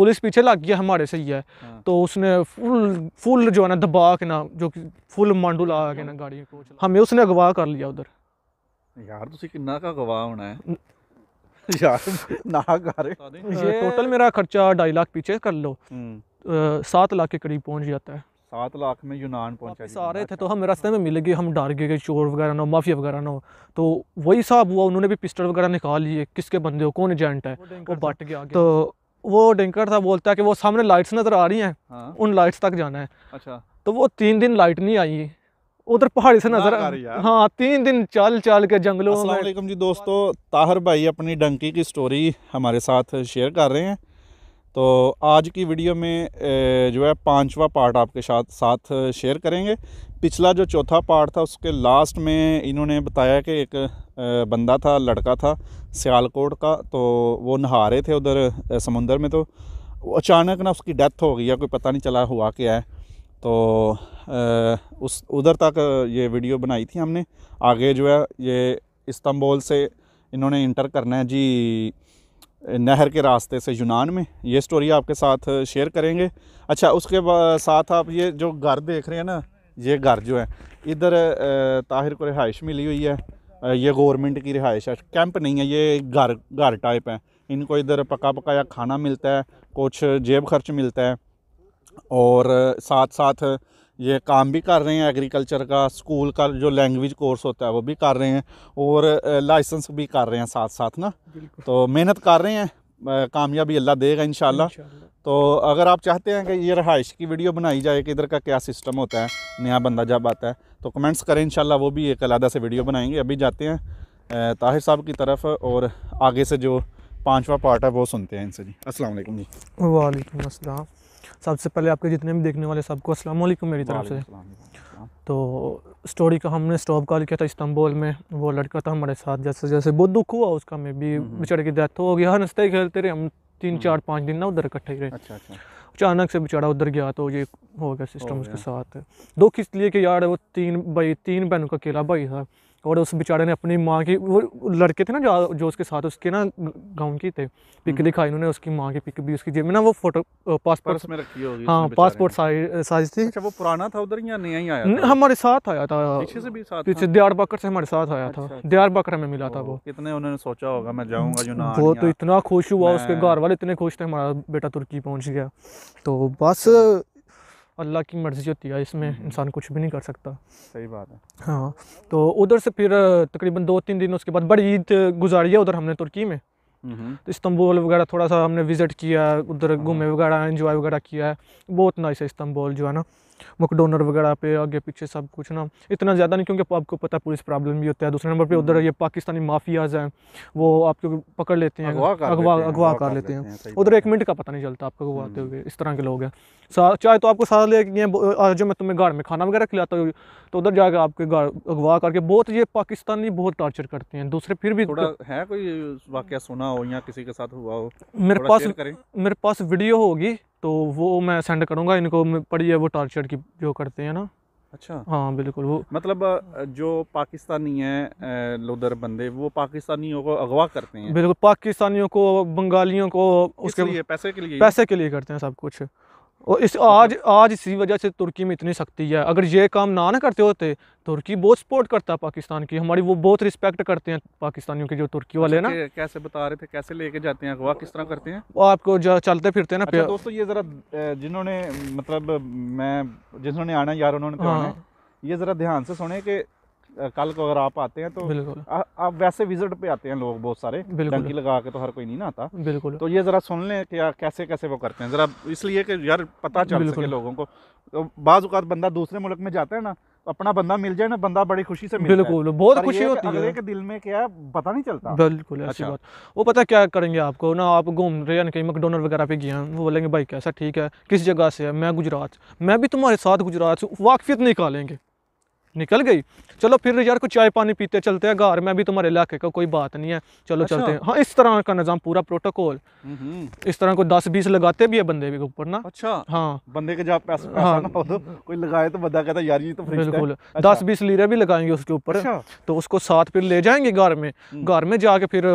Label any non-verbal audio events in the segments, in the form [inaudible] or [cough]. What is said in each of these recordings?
Police पीछे लग गया हमारे से ही है हाँ। तो उसने फुल फुल जो है ना दबा के ना जो फुल मांडू ला के ना गाड़ी को हमें उसने अगवा कर लिया उधर यार तुसी कितना का गवाह होना है [laughs] यार ना कर ये टोटल मेरा खर्चा ढाई लाख पीछे कर लो हम्म। सात लाख के करीब पहुंच जाता है सात लाख में यूनान पहुंचा सारे थे तो हम रास्ते में मिल गए हम डर गए चोर वगैरह ना माफिया वगैरह ना तो वही साहब हुआ उन्होंने भी पिस्टल वगैरह निकाल लिए किसके बंदे हो कौन एजेंट है वो बट गया तो वो डिंकर था बोलता है कि वो सामने लाइट्स नज़र आ रही हैं हाँ? उन लाइट्स तक जाना है अच्छा तो वो तीन दिन लाइट नहीं आई उधर पहाड़ी से नजर आ रही है हाँ तीन दिन चल चल के जंगलों में जी दोस्तों ताहर भाई अपनी डंकी की स्टोरी हमारे साथ शेयर कर रहे हैं तो आज की वीडियो में जो है पांचवा पार्ट आपके साथ साथ शेयर करेंगे पिछला जो चौथा पार्ट था उसके लास्ट में इन्होंने बताया कि एक बंदा था लड़का था सियालकोट का तो वो नहा रहे थे उधर समुंदर में तो अचानक ना उसकी डेथ हो गई या कोई पता नहीं चला हुआ क्या है तो उस उधर तक ये वीडियो बनाई थी हमने आगे जो है ये इस्तांबुल से इन्होंने इंटर करना है जी नहर के रास्ते से यूनान में ये स्टोरी आपके साथ शेयर करेंगे अच्छा उसके साथ आप ये जो घर देख रहे हैं ना ये घर जो है इधर ताहिर को रिहाइश मिली हुई है ये गवर्नमेंट की रिहाइश है कैंप नहीं है ये घर घर टाइप है इनको इधर पका पकाया खाना मिलता है कुछ जेब खर्च मिलता है और साथ साथ ये काम भी कर रहे हैं एग्रीकल्चर का स्कूल का जो लैंग्वेज कोर्स होता है वो भी कर रहे हैं और लाइसेंस भी कर रहे हैं साथ साथ ना तो मेहनत कर रहे हैं कामयाबी अल्लाह देगा इन तो अगर आप चाहते हैं कि ये रहाइश की वीडियो बनाई जाए कि इधर का क्या सिस्टम होता है नया बंदा जब आता है तो कमेंट्स करें इन वो भी एक अलहदा से वीडियो बनाएंगे अभी जाते हैं ताहिर साहब की तरफ और आगे से जो पाँचवा पार्ट है वो सुनते हैं इनसे जी असल जी वालेकुम असलम सबसे पहले आपके जितने भी देखने वाले सबको असल मेरी तरफ से तो स्टोरी का हमने स्टॉप कॉल किया था इस्तांबुल में वो लड़का था हमारे साथ जैसे जैसे बहुत दुख हुआ उसका में भी बेचारे की डेथ हो गया हर हंसते खेलते रहे हम तीन हम्म। चार पाँच दिन ना उधर इकट्ठे रहे अच्छा अच्छा अचानक से बेचारा उधर गया तो ये हो गया सिस्टम उसके साथ दुख इसलिए कि यार वो तीन भाई तीन बहनों का अकेला भाई था और उस बेचारे ने अपनी माँ की वो लड़के थे ना जो जो उसके साथ उसके ना गाउन की थे पिक हम्म। दिखाई इन्होंने उसकी माँ की पिक भी उसकी जेब में ना वो फोटो पासपोर्ट में रखी होगी हाँ पासपोर्ट साइज थी अच्छा वो पुराना था उधर या नया ही आया न, हमारे साथ आया था पीछे से भी साथ पीछे बकर से हमारे साथ आया था बकर अच्छा, अच्छा। में मिला था वो कितने उन्होंने सोचा होगा मैं जाऊँगा जो वो तो इतना खुश हुआ उसके घर वाले इतने खुश थे हमारा बेटा तुर्की पहुँच गया तो बस अच्छा। अल्लाह की मर्ज़ी होती है इसमें हम्म, हम्म। इंसान कुछ भी नहीं कर सकता सही बात है हाँ तो उधर से फिर तकरीबन दो तीन दिन उसके बाद बड़ी ईद गुजारी है उधर हमने तुर्की में हम्म, तो इस्तंबुल वगैरह थोड़ा सा हमने विज़िट किया उधर हाँ, घूमे हाँ। वगैरह इन्जॉय वगैरह किया है बहुत नाइस है इस्तंबुल जो है ना मकडोनर वगैरह पे आगे पीछे सब कुछ ना इतना ज़्यादा नहीं क्योंकि आपको पता है पुलिस प्रॉब्लम भी होता है दूसरे नंबर पे उधर हम्म। ये पाकिस्तानी माफियाज हैं वो आपको पकड़ लेते हैं अगवा अगवा कर लेते हैं उधर एक मिनट का पता नहीं चलता आपको अगवाते हुए हम्म। इस तरह के लोग हैं चाहे तो आपको साथ ले जो मैं तुम्हें गाड़ में खाना वगैरह खिलाता हूँ तो उधर जाकर आपके गाड़ अगवा करके बहुत ये पाकिस्तानी बहुत टॉर्चर करते हैं दूसरे फिर भी है कोई वाक्य सुना हो या किसी के साथ हुआ हो मेरे पास मेरे पास वीडियो होगी तो वो मैं सेंड करूंगा इनको पढ़िए वो टॉर्चर की जो करते हैं ना अच्छा हाँ बिल्कुल वो मतलब जो पाकिस्तानी है लोदर बंदे वो पाकिस्तानियों को अगवा करते हैं बिल्कुल पाकिस्तानियों को बंगालियों को उसके लिए पैसे के लिए पैसे के लिए करते हैं सब कुछ और इस आज आज इसी वजह से तुर्की में इतनी सख्ती है अगर ये काम ना ना करते होते तुर्की बहुत सपोर्ट करता है पाकिस्तान की हमारी वो बहुत रिस्पेक्ट करते हैं पाकिस्तानियों के जो तुर्की अच्छा, वाले ना कैसे बता रहे थे कैसे लेके जाते हैं अगवा किस तरह करते हैं वो आपको चलते फिरते हैं ना अच्छा, दोस्तों ये ज़रा जिन्होंने मतलब मैं जिन्होंने आना यार उन्होंने तो हाँ। ये ज़रा ध्यान से सुने के कल को अगर आप आते हैं तो आप वैसे विजिट पे आते हैं लोग बहुत सारे टंकी लगा के तो हर कोई नहीं ना आता बिल्कुल तो ये जरा सुन लें कि कैसे कैसे वो करते हैं जरा इसलिए कि यार पता चल सके लोगों को तो बाज बंदा दूसरे मुल्क में जाता है ना तो अपना बंदा मिल जाए ना बंदा बड़ी खुशी से बिल्कुल बहुत खुशी होती है के दिल में क्या पता नहीं चलता बिल्कुल ऐसी अच्छा। बात वो पता क्या करेंगे आपको ना आप घूम रहे हैं कहीं मकडोनल वगैरह पे गए हैं वो बोलेंगे भाई कैसा ठीक है किस जगह से है मैं गुजरात मैं भी तुम्हारे साथ गुजरात से वाकफियत निकालेंगे निकल गई चलो फिर यार कुछ चाय पानी पीते चलते हैं घर में भी तुम्हारे इलाके का कोई बात नहीं है चलो अच्छा। चलते हैं हाँ इस तरह का निज़ाम पूरा प्रोटोकॉल इस तरह को दस बीस लगाते भी है बंदे के ऊपर ना अच्छा हाँ बंदे के जब पैसा, पैसा हाँ। ना हो तो कोई लगाए तो बंदा कहता यार ये तो बिल्कुल अच्छा। दस बीस लीरे भी लगाएंगे उसके ऊपर अच्छा। तो उसको साथ फिर ले जाएंगे घर में हम्म। घर में जाके फिर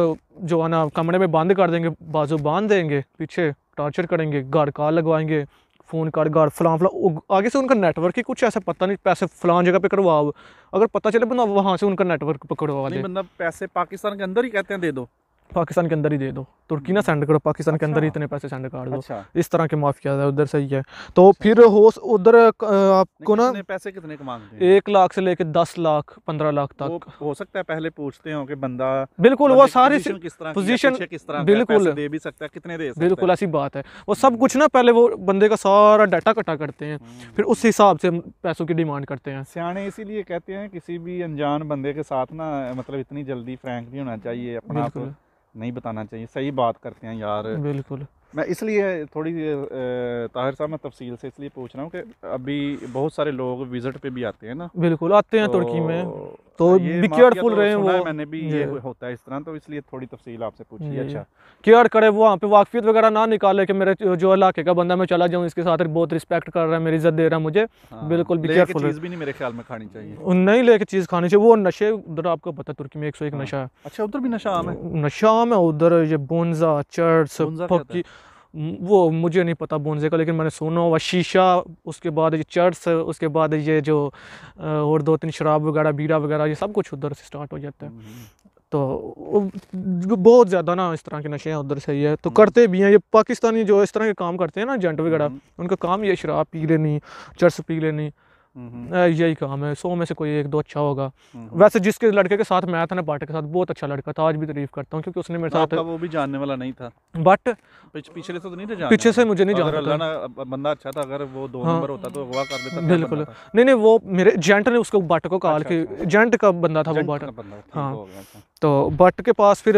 जो है ना कमरे में बंद कर देंगे बाजू बांध देंगे पीछे टॉर्चर करेंगे घर का लगवाएंगे फ़ोन कर घर फलां फलां आगे से उनका नेटवर्क ही कुछ ऐसा पता नहीं पैसे फलां जगह पे करवाओ अगर पता चले बंदा वहाँ से उनका नेटवर्क पकड़वा दे बंदा पैसे पाकिस्तान के अंदर ही कहते हैं दे दो पाकिस्तान के अंदर ही दे दो तुर्की ना सेंड करो पाकिस्तान अच्छा। के अंदर ही अच्छा। इतने पैसे सेंड कर दो अच्छा। इस तरह के माफ़ किया जाए उधर सही है तो अच्छा। फिर हो उधर आपको ना पैसे कितने कमाते हैं एक लाख से लेकर दस लाख पंद्रह लाख तक हो सकता है पहले पूछते हो कि बंदा बिल्कुल वो सारी पोजिशन किस तरह बिल्कुल दे भी सकता है कितने दे बिल्कुल ऐसी बात है वो सब कुछ ना पहले वो बंदे का सारा डाटा इकट्ठा करते हैं हम्म। फिर उस हिसाब से पैसों की डिमांड करते हैं सियाने इसीलिए कहते हैं किसी भी अनजान बंदे के साथ ना मतलब इतनी जल्दी फ्रैंक नहीं होना चाहिए अपना नहीं बताना चाहिए सही बात करते हैं यार बिल्कुल मैं इसलिए थोड़ी ताहिर साहब मैं तफसील से इसलिए पूछ रहा हूँ कि अभी बहुत सारे लोग विज़िट पे भी आते हैं ना बिल्कुल आते हैं तो, तुर्की में तो बी हाँ, केयरफुल तो रहे वो मैंने भी ये होता है इस तरह तो इसलिए थोड़ी तफसील आपसे पूछी अच्छा केयर करे वो वहाँ पे वाकफियत वगैरह ना निकाले कि मेरे जो इलाके का बंदा मैं चला जाऊँ इसके साथ बहुत रिस्पेक्ट कर रहा है मेरी इज्जत दे रहा है मुझे हाँ, बिल्कुल भी केयरफुल भी नहीं मेरे ख्याल में खानी चाहिए नहीं लेके चीज़ खानी चाहिए वो नशे उधर आपको पता तुर्की में एक सौ एक हाँ। नशा है अच्छा उधर भी नशा आम है नशा आम है उधर ये बोनजा चर्च पक्की वो मुझे नहीं पता बोनजे का लेकिन मैंने सोना हुआ शीशा उसके बाद ये चर्च उसके बाद ये जो और दो तीन शराब वगैरह बीड़ा वगैरह ये सब कुछ उधर से स्टार्ट हो जाता है हम्म। तो बहुत ज़्यादा ना इस तरह के नशे हैं उधर से ये तो हम्म। करते भी हैं ये पाकिस्तानी जो इस तरह के काम करते हैं ना जेंट वगैरह हम्म। उनका काम ये शराब पी लेनी चर्च पी लेनी हम्म। यही काम है सौ में से कोई एक दो अच्छा होगा हम्म। वैसे जिसके लड़के के साथ मैं था ना पार्टी के साथ बहुत अच्छा लड़का था आज भी तारीफ करता हूँ क्योंकि उसने मेरे साथ वो भी जानने वाला नहीं था बट पिछले से तो नहीं था पीछे से मुझे नहीं तो जाना बंदा अच्छा था अगर वो दो हाँ। नंबर होता तो अगवा कर देता बिल्कुल नहीं नहीं वो मेरे जेंट ने उसको बट को कहा अच्छा, कि अच्छा, अच्छा। जेंट का बंदा था वो बट हाँ तो बट के पास फिर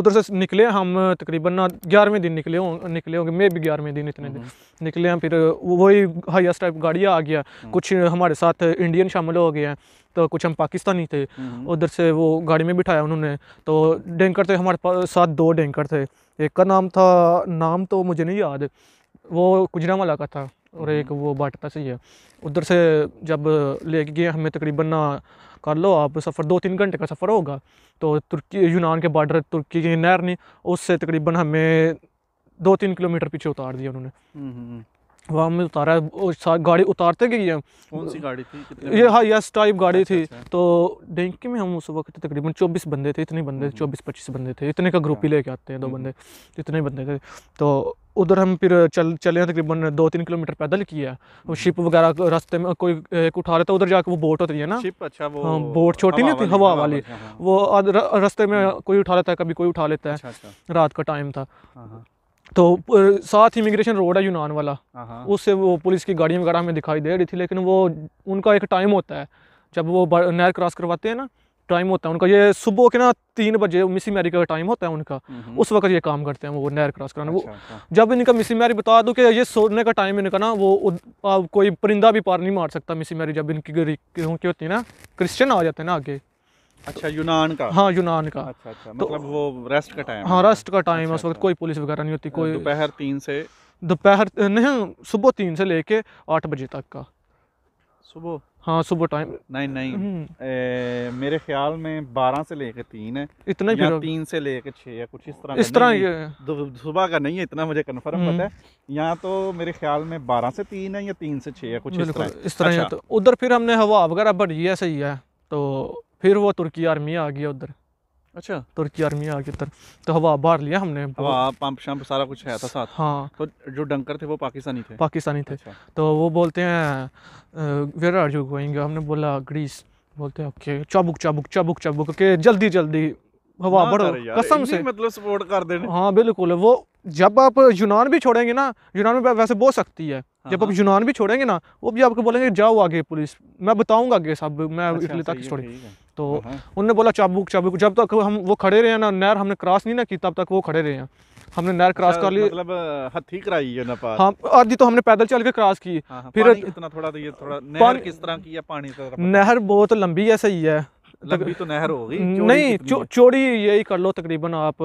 उधर से निकले हम तकरीबन ना ग्यारहवें दिन निकले हों निकले होंगे मे भी ग्यारहवें दिन इतने दिन हम्म। निकले हम फिर वही हाइस्ट टाइप गाड़ियाँ आ गया हम्म। कुछ हमारे साथ इंडियन शामिल हो गए हैं तो कुछ हम पाकिस्तानी थे हम्म। उधर से वो गाड़ी में बिठाया उन्होंने तो डेंकर थे हमारे पास साथ दो डेंकर थे एक का नाम था नाम तो मुझे नहीं याद वो वाला का था और एक हम्म। वो बाटपा सही ही है उधर से जब लेके गए हमें तकरीबन ना कर लो आप सफ़र दो तीन घंटे का सफ़र होगा तो तुर्की यूनान के बॉर्डर तुर्की की नहर नहीं उससे तकरीबन हमें दो तीन किलोमीटर पीछे उतार दिया उन्होंने हम्म, हम्म, वहाँ हमें उतारा गाड़ी उतारते गई है कौन सी गाड़ी थी ये हाँ यस टाइप गाड़ी अच्छा, थी अच्छा, अच्छा। तो डेंकी में हम उस वक्त तकरीबन चौबीस बंदे थे इतने बंदे चौबीस पच्चीस बंदे थे इतने का ग्रुप ही लेके आते हैं दो बंदे इतने बंदे थे तो उधर हम फिर चल चले तकरीबन दो तीन किलोमीटर पैदल किया वो शिप वगैरह रास्ते में कोई एक उठा रहा था उधर जाके वो बोट होती है ना शिप अच्छा वो हाँ बोट छोटी नहीं थी हवा वाली हाँ, हाँ। वो रास्ते में कोई उठा लेता है कभी कोई उठा लेता है अच्छा, अच्छा। रात का टाइम था हाँ, तो साथ ही इमिग्रेशन रोड है यूनान वाला उससे वो पुलिस की गाड़ियाँ वगैरह हमें दिखाई दे रही थी लेकिन वो उनका एक टाइम होता है जब वो नहर क्रॉस करवाते हैं ना टाइम होता है उनका ये सुबह के ना तीन बजे मिस मैरी का टाइम होता है उनका उस वक्त ये काम करते हैं वो नहर क्रॉस कराना अच्छा, वो अच्छा। जब इनका मिस मैरी बता दो कि ये सोने का टाइम इनका ना वो अब कोई परिंदा भी पार नहीं मार सकता मिस मैरी जब इनकी गरी क्योंकि होती है ना क्रिश्चन आ जाते हैं ना आगे अच्छा यूनान का हाँ यूनान का अच्छा अच्छा तो मतलब वो रेस्ट का टाइम हाँ रेस्ट का टाइम है उस वक्त अच्छा, कोई अच्छा। पुलिस वगैरह नहीं होती अच्छा, कोई दोपहर तीन से दोपहर नहीं सुबह तीन से लेके आठ बजे तक का सुबह हाँ सुबह टाइम नहीं नहीं हम्म। ए, मेरे ख्याल में बारह से लेके तीन है इतना या तीन से लेके छह या कुछ इस तरह इस तरह ये सुबह का नहीं है इतना मुझे कन्फर्म हम्म। पता है यहाँ तो मेरे ख्याल में बारह से तीन है या तीन से छह या कुछ इस तरह इस तरह अच्छा। तो उधर फिर हमने हवा वगैरह बढ़िया सही है तो फिर वो तुर्की आर्मी आ गया उधर अच्छा तुर्की आर्मी आ गई तर तो हवा बाहर लिया हमने हवा पंप शंप सारा कुछ है था साथ हाँ तो जो डंकर थे वो पाकिस्तानी थे पाकिस्तानी थे अच्छा। तो वो बोलते हैं वेर आर यू गोइंग हमने बोला ग्रीस बोलते हैं ओके चाबुक चाबुक चाबुक चाबुक ओके जल्दी जल्दी हवा बढ़ो कसम से मतलब सपोर्ट कर देने हाँ बिल्कुल वो जब आप यूनान भी छोड़ेंगे ना यूनान में वैसे बो सकती है हाँ, जब आप हाँ। यूनान भी छोड़ेंगे ना वो भी आपको बोलेंगे जाओ आगे पुलिस मैं बताऊंगा आगे सब मैं अच्छा, इटली तो तक छोड़ी तो हाँ, उनने बोला चाबुक चाबुक जब तक हम वो खड़े रहे ना नहर हमने क्रॉस नहीं ना की तब तक वो खड़े रहे हमने नहर क्रॉस अच्छा, कर ली मतलब हथी कराई है नेपाल हाँ आधी तो हमने पैदल चल के क्रॉस की फिर इतना थोड़ा तो ये थोड़ा नहर किस तरह की है पानी नहर बहुत लंबी है सही है लंबी तो नहर होगी नहीं चौड़ी यही कर लो तकरीबन आप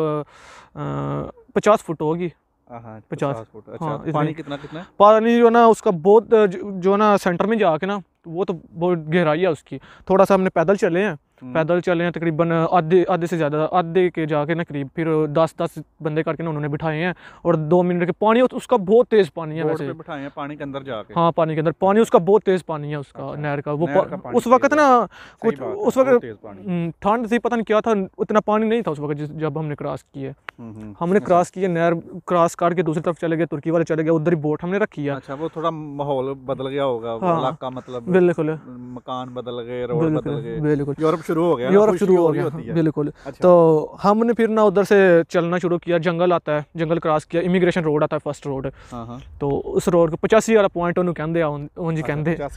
पचास फुट होगी हाँ, हाँ, तो पचास फुट अच्छा, हाँ, तो पानी कितना कितना पानी जो ना उसका बहुत जो ना सेंटर में जाके ना वो तो बहुत गहराई है उसकी थोड़ा सा हमने पैदल चले हैं पैदल चले हैं तकरीबन आधे आधे से ज़्यादा आधे के जाके ना करीब फिर दस दस बंदे करके ना उन्होंने बिठाए हैं और दो मिनट के पानी उसका बहुत तेज़ पानी है वैसे बिठाए हैं पानी के अंदर जाके हाँ पानी के अंदर पानी उसका बहुत तेज़ पानी है उसका अच्छा, नहर का वो नहर का उस वक्त ना कुछ उस वक्त ठंड थी पता नहीं क्या था उतना पानी नहीं था उस वक्त जब हमने क्रॉस किए हमने क्रॉस किए नहर क्रॉस करके दूसरी तरफ चले गए तुर्की वाले चले गए उधर ही बोट हमने रखी है अच्छा वो थोड़ा माहौल बदल गया होगा मतलब बिल्कुल मकान बदल गए रोड बदल गए बिल्कुल यूरोप शुरू हो गया यूरोप शुरू हो गया बिल्कुल अच्छा। तो हमने फिर ना उधर से चलना शुरू किया जंगल आता है जंगल क्रॉस किया इमिग्रेशन रोड आता है फर्स्ट रोड हाँ, हाँ। तो उस रोड को पचासी वाला पॉइंट ਉਹਨੂੰ ਕਹਿੰਦੇ ਆ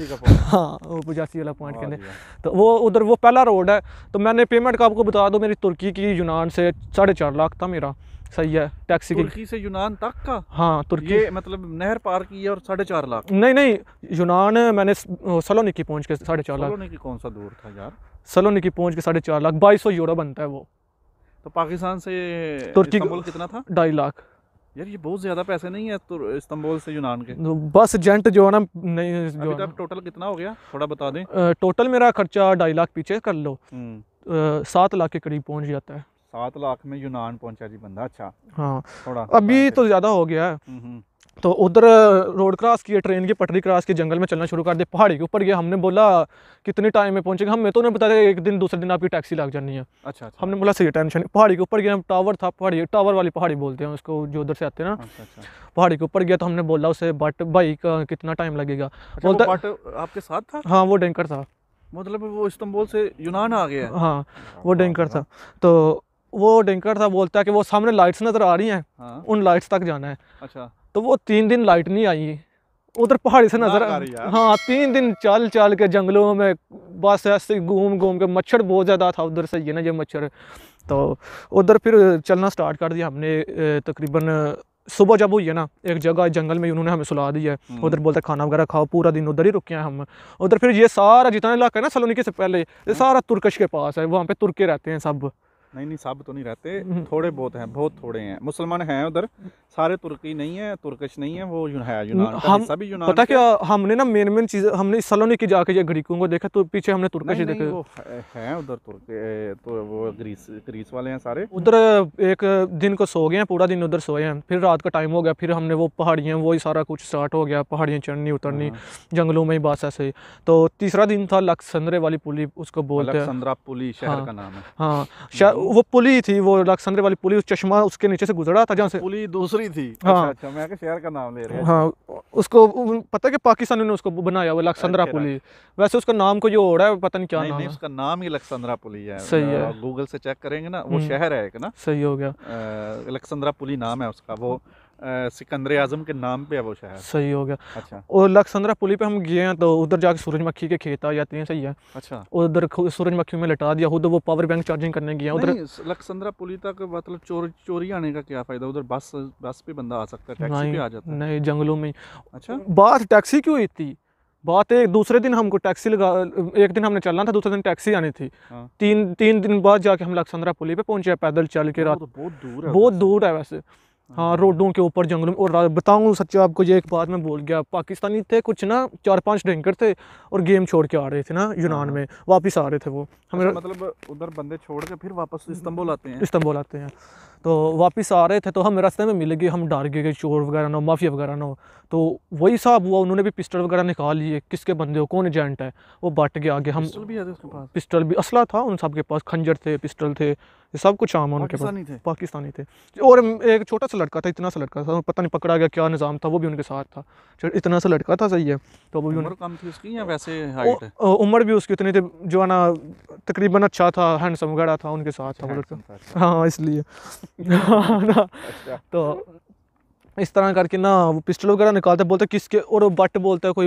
हाँ वो पचासी वाला पॉइंट कहते तो वो उधर वो पहला रोड है तो मैंने पेमेंट का आपको बता दो मेरी तुर्की की यूनान से साढ़े चार लाख था मेरा सही है टैक्सी तुर्की से यूनान तक का हाँ तुर्की ये मतलब नहर पार की है और साढ़े चार लाख नहीं नहीं यूनान मैंने सलोनिकी पहुंच के साढ़े चार लाख सलोनिकी कौन सा दूर था यार सलोनिकी पहुंच के साढ़े चार लाख बाईस सौ यूरो बनता है वो तो पाकिस्तान से तुर्की कितना था ढाई लाख यार ये बहुत ज्यादा पैसे नहीं है इस्तांबुल से यूनान के तो बस जेंट जो है ना नहीं जो तो अभी टोटल कितना हो गया थोड़ा बता दें टोटल मेरा खर्चा ढाई लाख पीछे कर लो हम्म। सात लाख के करीब पहुंच जाता है सात लाख में यूनान पहुंचा जी बंदा अच्छा हाँ थोड़ा अभी तो ज़्यादा हो गया है हम्म, हम्म। तो उधर रोड क्रॉस किए ट्रेन की पटरी क्रॉस की जंगल में चलना शुरू कर दिया पहाड़ी के ऊपर गया हमने बोला कितने टाइम में पहुंचेगा हमें तो उन्हें बताया एक दिन दूसरे दिन आपकी टैक्सी लग जानी है अच्छा, अच्छा हमने बोला सही टेंशन पहाड़ी के ऊपर गया हम टावर था पहाड़ी टावर वाली पहाड़ी बोलते हैं उसको जो उधर से आते हैं ना अच्छा, अच्छा। पहाड़ी के ऊपर गया तो हमने बोला उसे बट भाई कितना टाइम लगेगा अच्छा, बोलता आपके साथ था हाँ वो डेंकर था मतलब वो इस्तंबुल से यूनान आ गया हाँ वो डेंकर हाँ, हाँ। था तो वो डिंकर था बोलता है कि वो सामने लाइट्स नज़र आ रही हैं हाँ? उन लाइट्स तक जाना है अच्छा तो वो तीन दिन लाइट नहीं आई उधर पहाड़ी से नज़र आ रही है हाँ तीन दिन चल चल के जंगलों में बस ऐसे घूम घूम के मच्छर बहुत ज़्यादा था उधर से ये ना ये मच्छर तो उधर फिर चलना स्टार्ट कर दिया हमने तकरीबन सुबह जब हुई है ना एक जगह जंगल में उन्होंने हमें सुला दिया है हम्म। उधर बोलते खाना वगैरह खाओ पूरा दिन उधर ही रुके हैं हम उधर फिर ये सारा जितना इलाका है ना सलोनिकी से पहले ये हाँ। सारा तुर्कश के पास है वहाँ पे तुर्के रहते हैं सब नहीं नहीं सब तो नहीं रहते हम्म। थोड़े बहुत हैं बहुत थोड़े हैं मुसलमान हैं उधर सारे तुर्की नहीं है तुर्कश नहीं है वो है यूनान हम सभी यूनान पता क्या हमने ना मेन मेन चीज़ हमने की जाके या ग्रीकों को देखा तो पीछे हमने तुर्कश देखे वो है उधर तुर्क तो वो ग्रीस ग्रीस वाले हैं सारे उधर एक दिन को सो गए हैं पूरा दिन उधर सोए हैं फिर रात का टाइम हो गया फिर हमने वो पहाड़ियाँ वही सारा कुछ स्टार्ट हो गया पहाड़ियाँ चढ़नी उतरनी हाँ। जंगलों में ही बस ऐसे तो तीसरा दिन था लक्संद्रे वाली पुली उसको बोलते हैं पुली शहर हाँ। का नाम है हाँ वो पुली थी वो लाखसंदरे वाली पुली उस चश्मा उसके नीचे से गुजरा था जहाँ से पुली दूसरी थी हाँ अच्छा, अच्छा मैं शहर का नाम ले रहा हाँ उसको पता है कि पाकिस्तानियों ने उसको बनाया वो लाखसंदरा पुली वैसे उसका नाम को जो हो रहा है पता नहीं क्या नहीं, नाम उसका नाम ही लखसंदरा पुली है सही है गूगल से चेक करेंगे ना वो हम्म। शहर है एक ना सही हो गया लखसंदरा पुली नाम है उसका वो सिकंदर आजम के नाम पे है वो शहर सही हो गया अच्छा और लखसंदरा पुली पे हम गए हैं तो उधर जाके सूरज मक्खी के खेत आ जाते हैं सही है अच्छा उधर सूरज मक्खी में लटा दिया उधर वो पावर बैंक चार्जिंग करने गया उधर लखसंदरा पुली तक मतलब चोर चोरी आने का क्या फ़ायदा उधर बस बस पे बंदा आ सकता है टैक्सी पे आ जाता है नहीं जंगलों में अच्छा बात टैक्सी की हुई थी बात एक दूसरे दिन हमको टैक्सी लगा एक दिन हमने चलना था दूसरे दिन टैक्सी आनी थी हाँ। तीन तीन दिन बाद जाके हम लखसंदरा पुली पे पहुंचे पैदल चल के रात तो बहुत दूर है बहुत दूर है वैसे हाँ रोडों के ऊपर जंगलों में और बताऊँ सच्चा आपको ये एक बात मैं बोल गया पाकिस्तानी थे कुछ ना चार पांच डेंकर थे और गेम छोड़ के आ रहे थे ना यूनान हाँ। में वापस आ रहे थे वो अच्छा, हमें अच्छा, मतलब उधर बंदे छोड़ के फिर वापस इस्तंबुल आते हैं इस्तंबुल आते हैं तो वापस आ रहे थे तो हम रास्ते में मिल गए हम डर गए चोर वगैरह ना हो माफिया वगैरह ना हो तो वही साहब हुआ उन्होंने भी पिस्टल वगैरह निकाल लिए किसके बंदे हो कौन एजेंट है वो बट के आगे हम पिस्टल भी असला था उन के पास खंजर थे पिस्टल थे ये सब कुछ आम उनके पास पाकिस्तानी थे और एक छोटा सा लड़का था इतना सा लड़का था पता नहीं पकड़ा गया क्या निज़ाम था वो भी उनके साथ था इतना सा लड़का था सही है तो वो भी उम्र कम थी उसकी या वैसे उम्र भी उसकी उतनी थी जो है ना तकरीबन अच्छा था हैंडसम वगैरह था उनके साथ था वो अच्छा, लड़का अच्छा। हाँ इसलिए हाँ अच्छा। तो इस तरह करके ना वो पिस्टल वगैरह निकालते बोलते किसके और बट बोलता है कोई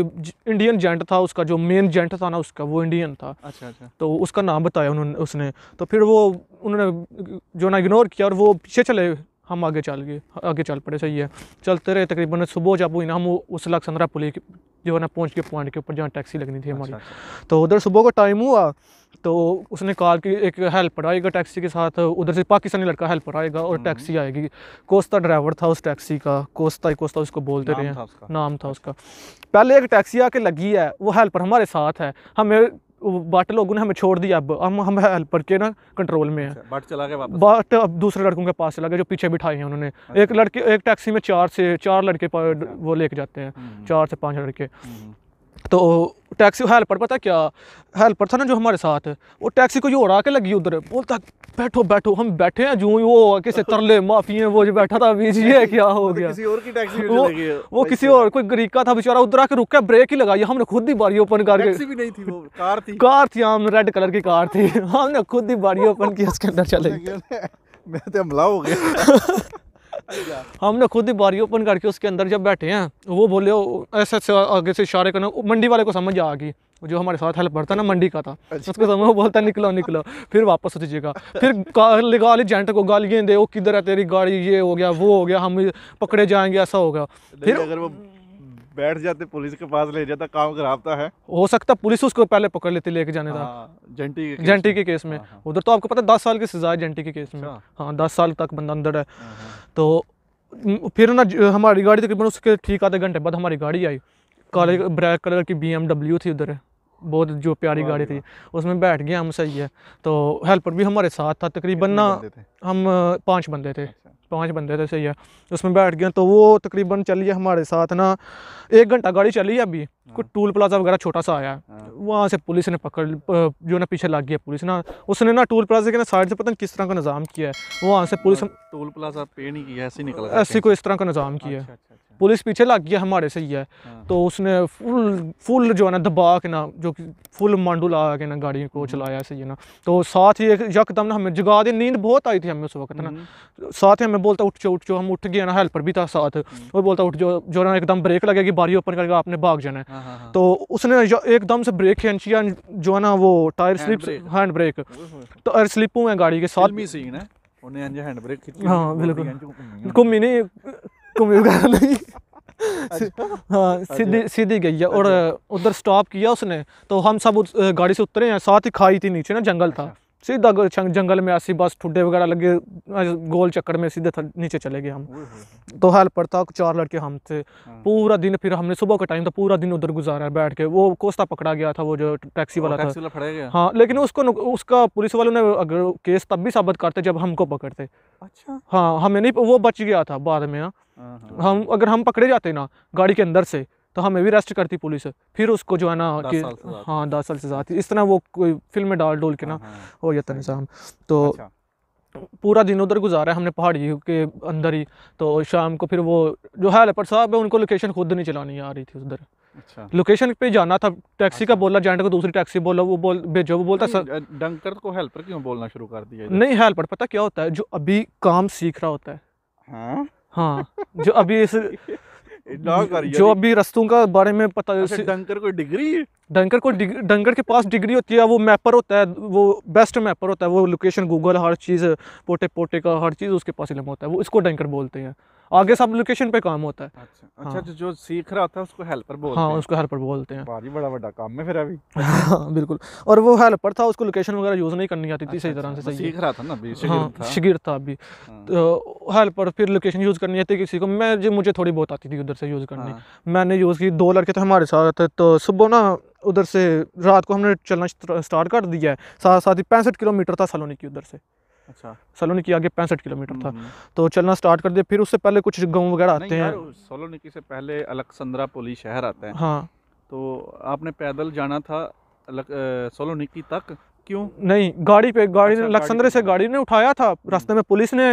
इंडियन जेंट था उसका जो मेन जेंट था ना उसका वो इंडियन था अच्छा अच्छा तो उसका नाम बताया उन्होंने उसने तो फिर वो उन्होंने जो ना इग्नोर किया और वो पीछे चले हम आगे चल गए आगे चल पड़े सही है चलते रहे तकरीबन सुबह जब हुई ना हम उस लाख संद्रा पुलिस जो है ना पहुँच के पॉइंट के ऊपर जहाँ टैक्सी लगनी थी हमारी अच्छा, अच्छा, तो उधर सुबह का टाइम हुआ तो उसने कहा कि एक हेल्पर आएगा टैक्सी के साथ उधर से पाकिस्तानी लड़का हेल्पर आएगा और टैक्सी हम्म। आएगी कोस्ता ड्राइवर था उस टैक्सी का कोस्ता ही कोस्ता उसको बोलते रहे नाम था उसका पहले एक टैक्सी आके लगी है वो हेल्पर हमारे साथ है हमें बाट लोगों ने हमें छोड़ दिया अब हम हम हेल्पर के ना कंट्रोल में है अच्छा, बाट चला गया वापस अब दूसरे लड़कों के पास चला गया जो पीछे बिठाए हैं उन्होंने अच्छा। एक लड़के एक टैक्सी में चार से चार लड़के अच्छा। वो लेके जाते हैं हम्म। चार से पांच लड़के हम्म। तो टैक्सी हेल्पर पता क्या हेल्पर था ना जो हमारे साथ वो टैक्सी को जो उड़ा के लगी उधर बोलता बैठो बैठो हम बैठे हैं जो वो किसी तरले माफी है वो जो बैठा था अभी ये क्या हो तो गया किसी और की टैक्सी वो, वो किसी और कोई गरीका था बेचारा उधर आके रुका ब्रेक ही लगाई हमने खुद ही बारी ओपन करके भी नहीं थी वो कार थी कार थी हाँ, हम रेड कलर की कार थी [laughs] हमने खुद ही बारी ओपन की उसके अंदर चले गए [laughs] मैं तो हमला हो गया [laughs] हमने खुद ही बारी ओपन करके उसके अंदर जब बैठे हैं वो बोले ऐसे ऐसे आगे से इशारे करना मंडी वाले को समझ आ गई जो हमारे साथ हेल्प करता ना मंडी का था उसके अच्छा। उसको समय वो बोलता निकलो निकलो फिर वापस उस जगह फिर गाली जेंट को गालियाँ दे वो किधर है तेरी गाड़ी ये हो गया वो हो गया हम पकड़े जाएंगे ऐसा होगा फिर अगर वो बैठ जाते पुलिस के पास ले जाता काम खराबता है हो सकता पुलिस उसको पहले पकड़ लेती लेके जाने था हाँ, जेंटी के के केस में हाँ, हाँ। उधर तो आपको पता है दस साल की सजा है जेंटी के केस में अच्छा। हाँ दस साल तक बंदा अंदर है तो फिर ना हमारी गाड़ी तकरीबन उसके ठीक आधे घंटे बाद हमारी गाड़ी आई काले ब्लैक कलर की बी थी उधर बहुत जो प्यारी गाड़ी थी उसमें बैठ गया हम सही है तो हेल्पर भी हमारे साथ था तकरीबन ना हम पाँच बंदे थे पाँच अच्छा। बंदे थे सही है उसमें बैठ गया तो वो तकरीबन चली है हमारे साथ ना एक घंटा गाड़ी चली है अभी हाँ। कुछ टूल प्लाजा वगैरह छोटा सा आया हाँ। वहाँ से पुलिस ने पकड़ जो ना पीछे लग गया पुलिस ना उसने ना टूल प्लाजा के ना साइड से पता नहीं किस तरह का निज़ाम किया है वहाँ से हाँ, पुलिस टूल प्लाजा पे नहीं किया ऐसे निकला ऐसे को इस तरह का निज़ाम किया है अच्छा, अच्छा, पुलिस पीछे लग गया हमारे से ही है हाँ। तो उसने फुल फुल जो है ना दबा के ना जो कि फुल मांडू लगा के ना गाड़ी को हम्म। चलाया सही है ना तो साथ ही एक यकदम ना हमें जगा दी नींद बहुत आई थी हमें उस वक्त ना हम्म। साथ ही हमें बोलता उठ जाओ उठ जाओ हम उठ गए ना हेल्पर भी था साथ वो हम्म। बोलता उठ जाओ जो ना एकदम ब्रेक लगेगी बारी ओपन करके आपने भाग जाना है हाँ, हाँ, तो उसने एकदम से ब्रेक खींचिया जो है ना वो tyre slip hand brake tyre slip हुए गाड़ी के साथ हाँ बिल्कुल घूमी नहीं कुमेगा नहीं अच्छा। हाँ अच्छा। सीधी सीधी गई है और अच्छा। उधर स्टॉप किया उसने तो हम सब उस गाड़ी से उतरे हैं साथ ही खाई थी नीचे ना जंगल था सीधा जंगल में ऐसी बस ठुड्डे वगैरह लगे गोल चक्कर में सीधे नीचे चले गए हम तो हेल्पर था चार लड़के हम थे हाँ। पूरा दिन फिर हमने सुबह का टाइम था पूरा दिन उधर गुजारा है बैठ के वो कोस्ता पकड़ा गया था वो जो टैक्सी वाला था हाँ लेकिन उसको उसका पुलिस वालों ने अगर केस तब भी साबित करते जब हमको पकड़ते अच्छा हाँ हमें नहीं वो बच गया था बाद में हाँ। हाँ। हम अगर हम पकड़े जाते ना गाड़ी के अंदर से तो हमें भी अरेस्ट करती पुलिस फिर उसको जो है ना कि हाँ दस साल से साथ इस तरह वो कोई फिल्म में डाल डोल के ना हो हाँ, हाँ। तो जाता निज़ाम तो अच्छा। पूरा दिन उधर गुजारा है हमने पहाड़ी के अंदर ही तो शाम को फिर वो जो है लेपर साहब है उनको लोकेशन खुद नहीं चलानी आ रही थी उधर अच्छा। लोकेशन पे जाना था टैक्सी अच्छा। का बोला जेंट को दूसरी टैक्सी बोला वो बोल भेजो वो बोलता सर डंकर को हेल्पर क्यों बोलना शुरू कर दिया नहीं हेल्पर पता क्या होता है जो अभी काम सीख रहा होता है हाँ जो अभी इस [laughs] जो अभी रस्तों का बारे में पता अच्छा, डंकर को डिग्री है डंकर को डंकर के पास डिग्री होती है वो मैपर होता है वो बेस्ट मैपर होता है वो लोकेशन गूगल हर चीज़ पोटे पोटे का हर चीज़ उसके पास इलम होता है वो इसको डंकर बोलते हैं आगे सब लोकेशन पे काम होता है अच्छा अच्छा हाँ। जो सीख रहा होता है उसको हेल्पर बोलते हाँ हैं। उसको हेल्पर बोलते हैं भारी बड़ा बड़ा काम है फिर अभी हाँ, बिल्कुल और वो हेल्पर था उसको लोकेशन वगैरह यूज़ नहीं करनी आती थी सही अच्छा, तरह अच्छा, से सीख रहा था ना अभी शिगिर हाँ, था अभी हेल्पर हाँ। तो फिर लोकेशन यूज़ करनी आती किसी को मैं जो मुझे थोड़ी बहुत आती थी उधर से यूज़ करनी मैंने यूज़ की दो लड़के तो हमारे साथ तो सुबह ना उधर से रात को हमने चलना स्टार्ट कर दिया है साथ साथ ही पैंसठ किलोमीटर था सलोनी की उधर से अच्छा की आगे पैंसठ किलोमीटर था हम्म। तो चलना स्टार्ट कर दिया फिर उससे पहले कुछ गाँव वगैरह आते हैं सलोनिकी से पहले अलकसंद्रा पोली शहर आते हैं हाँ तो आपने पैदल जाना था सोलोनिकी तक क्यों नहीं गाड़ी पे गाड़ी अच्छा, ने से गाड़ी ने उठाया था हम्म। रास्ते में पुलिस ने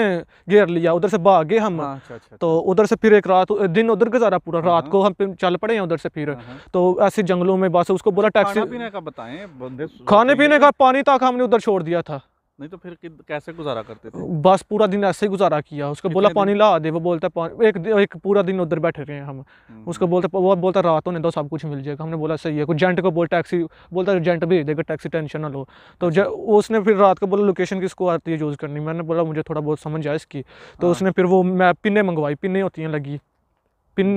घेर लिया उधर से गए हम हाँ, अच्छा, अच्छा, तो अच्छा। उधर से फिर एक रात दिन उधर गुजारा पूरा रात हाँ। को हम चल पड़े हैं उधर से फिर हाँ, तो ऐसे जंगलों में बस उसको बोला टैक्सी अच्छा, पीने का बताएं खाने पीने का पानी तक हमने उधर छोड़ दिया था नहीं तो फिर कैसे गुजारा करते थे बस पूरा दिन ऐसे ही गुजारा किया उसको बोला पानी ला दे वो बोलता एक एक पूरा दिन उधर बैठे रहे हम हम्म। उसको बोलते वो बोलता रात होने दो सब कुछ मिल जाएगा हमने बोला सही है कुछ जेंट को बोल टैक्सी बोलता जेंट भेज देगा टैक्सी टेंशन ना लो तो अच्छा। उसने फिर रात को बोला लोकेशन किसको आती है यूज़ करनी मैंने बोला मुझे थोड़ा बहुत समझ आया इसकी तो हाँ। उसने फिर वो मैं पिने मंगवाई पिने होती हैं लगी पिन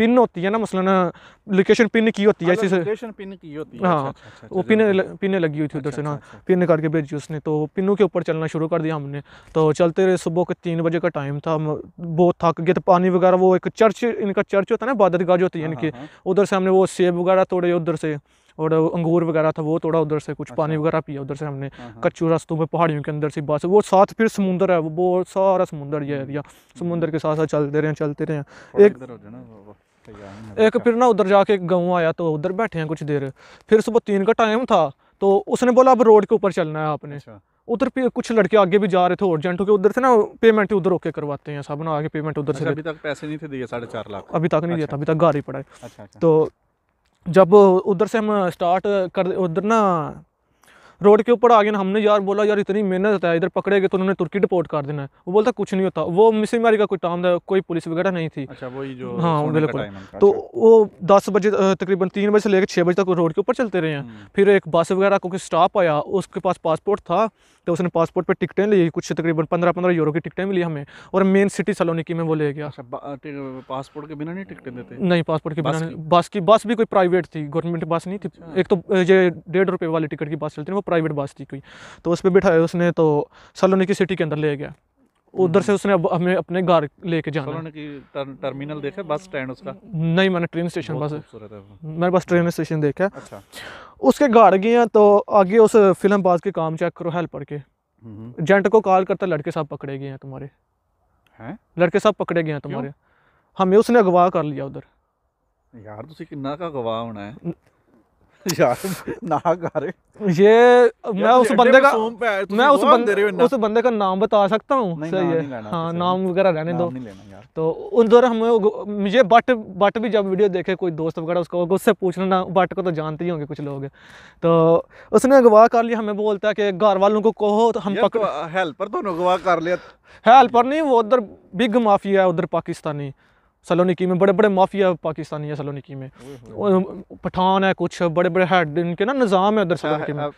पिन होती है ना मसलन लोकेशन पिन की होती है लोकेशन पिन की होती है हाँ, हाँ अच्छा, अच्छा, अच्छा, वो पिन पिन लगी हुई थी उधर से ना पिन करके भेजी उसने तो पिनों के ऊपर चलना शुरू कर दिया हमने तो चलते रहे सुबह के तीन बजे का टाइम था हम बहुत थक गए थे तो पानी वगैरह वो एक चर्च इनका चर्च होता है ना बादत गाज होती है हाँ, इनकी हाँ, उधर से हमने वो सेब वगैरह तोड़े उधर से और अंगूर वगैरह था वो थोड़ा उधर से कुछ अच्छा। पानी वगैरह पिया उधर से हमने हाँ, हाँ। कच्चू रास्तों पर पहाड़ियों के अंदर से बस वो साथ फिर समुंदर है वो बहुत सारा समुंदर ये एरिया हम्म। समुंदर के साथ साथ चलते रहे चलते रहे एक एक अच्छा। फिर ना उधर जाके एक गाँव आया तो उधर बैठे हैं कुछ देर फिर सुबह तीन का टाइम था तो उसने बोला अब रोड के ऊपर चलना है आपने अच्छा। उधर पे कुछ लड़के आगे भी जा रहे थे अर्जेंट होकर उधर से ना पेमेंट उधर होके करवाते हैं सब ना आगे पेमेंट उधर से अच्छा, अभी तक पैसे नहीं थे दिए साढ़े चार लाख अभी तक नहीं दिया था अभी तक गाड़ी पड़ा है तो जब उधर से हम स्टार्ट कर उधर ना रोड के ऊपर आ गए ना हमने यार बोला यार इतनी मेहनत है इधर पकड़े गए तो उन्होंने तुर्की डिपोर्ट कर देना है वो बोलता कुछ नहीं होता वो मिसमारी का कोई टाम था कोई पुलिस वगैरह नहीं थी अच्छा वही जो हाँ बिल्कुल तो अच्छा। वो दस बजे तकरीबन तीन बजे से लेकर छः बजे तक रोड के ऊपर चलते रहे हैं हम्म। फिर एक बस वगैरह क्योंकि स्टाफ आया उसके पास पासपोर्ट था तो उसने पासपोर्ट पर टिकटें ली कुछ तकरीबन पंद्रह पंद्रह यूरो की टिकटें मिली हमें और मेन सिटी सलोनिकी में वो ले गया पासपोर्ट अच्छा, के बिना नहीं टिकटें देते नहीं पासपोर्ट के बिना बस की बस भी कोई प्राइवेट थी गवर्नमेंट बस नहीं थी अच्छा। एक तो ये डेढ़ रुपये वाली टिकट की बस चलती है वो प्राइवेट बस थी कोई तो उस पर बिठाया उसने तो सलोनिकी सिटी के अंदर ले गया उधर हम्म। से उसने हमें अपने घर लेके जाना है तर, टर्मिनल देखे बस स्टैंड उसका नहीं मैंने ट्रेन स्टेशन बस मैंने बस ट्रेन स्टेशन देखा अच्छा उसके घर गए तो आगे उस फिल्म बाज के काम चेक करो हेल्पर के जेंट को कॉल करता लड़के साहब पकड़े गए हैं तुम्हारे हैं लड़के साहब पकड़े गए हैं तुम्हारे हमें उसने अगवा कर लिया उधर यार तुसी ਕਿੰਨਾ का गवाह होना है [laughs] यार ये मैं उस बंदे का मैं उस बंदे उस बंदे का नाम बता सकता हूँ हाँ, सही है हाँ नाम वगैरह रहने दो तो उन दौरान मुझे बट बट भी जब वीडियो देखे कोई दोस्त वगैरह उसको उससे ना बट को तो जानते ही होंगे कुछ लोग तो उसने अगवा कर लिया हमें बोलता है कि घर वालों को कहो तो हम हेल्पर तो, तो अगवा कर लिया हेल्पर नहीं वो उधर बिग माफिया है उधर पाकिस्तानी सलोनिकी में बड़े बड़े माफिया पाकिस्तानी है सलोनिकी में पठान है कुछ बड़े बड़े हेड इनके ना निज़ाम है उधर अच्छा, सलोनिकी में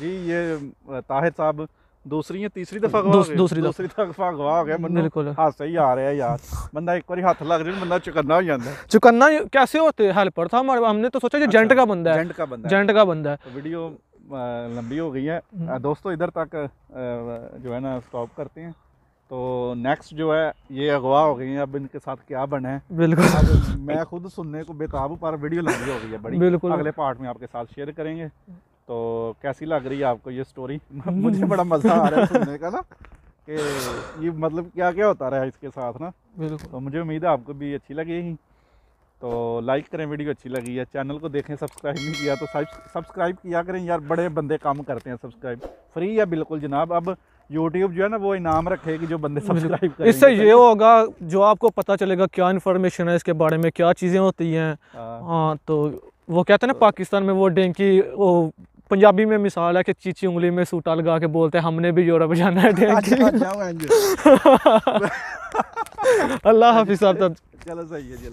जी ये ताहिर साहब दूसरी या तीसरी दफा दूस, दूसरी दूसरी दफा गवा हो गया बिल्कुल हादसा ही आ रहा है यार बंदा एक बार हाथ लग रही बंदा चुकन्ना हो जाता है चुकन्ना कैसे होते हेल्पर था हमारे हमने तो सोचा जेंट अच्छा, का बंदा है जेंट का बंदा जेंट का बंदा है वीडियो लंबी हो गई है हम्म। दोस्तों इधर तक जो है ना स्टॉप करते हैं तो नेक्स्ट जो है ये अगवा हो गई है अब इनके साथ क्या बना है बिल्कुल मैं खुद सुनने को बेताबू पर वीडियो लंबी हो गई है बड़ी बिल्कुल अगले पार्ट में आपके साथ शेयर करेंगे तो कैसी लग रही है आपको ये स्टोरी [laughs] [laughs] मुझे बड़ा मज़ा आ रहा है सुनने का ना कि ये मतलब क्या क्या होता रहा है इसके साथ ना बिल्कुल तो मुझे उम्मीद है आपको भी अच्छी लगेगी तो लाइक करें वीडियो अच्छी लगी है चैनल को देखें सब्सक्राइब नहीं किया तो सब्सक्राइब किया करें यार बड़े बंदे काम करते हैं सब्सक्राइब फ्री है बिल्कुल जनाब अब यूट्यूब जो है ना वो इनाम रखेगी जो बंदे सब्सक्राइब इससे ये होगा जो आपको पता चलेगा क्या इन्फॉर्मेशन है इसके बारे में क्या चीज़ें होती हैं हाँ।, हाँ तो वो कहते हैं ना पाकिस्तान में वो डेंकी वो पंजाबी में मिसाल है कि चीची उंगली में सूटा लगा के बोलते हैं हमने भी यूरोप जाना है [laughs] अच्छा, डेंकी अच्छा, हाँ [laughs] अल्लाह हाफिज साहब तब चलो सही है